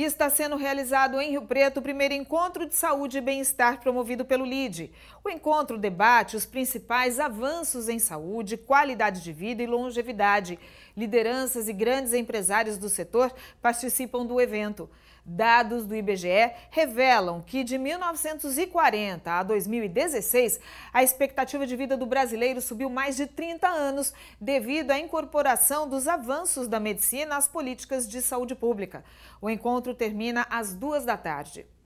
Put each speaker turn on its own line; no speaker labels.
E está sendo realizado em Rio Preto o primeiro encontro de saúde e bem-estar promovido pelo LIDE. O encontro debate os principais avanços em saúde, qualidade de vida e longevidade. Lideranças e grandes empresários do setor participam do evento. Dados do IBGE revelam que de 1940 a 2016, a expectativa de vida do brasileiro subiu mais de 30 anos devido à incorporação dos avanços da medicina às políticas de saúde pública. O encontro encontro termina às duas da tarde.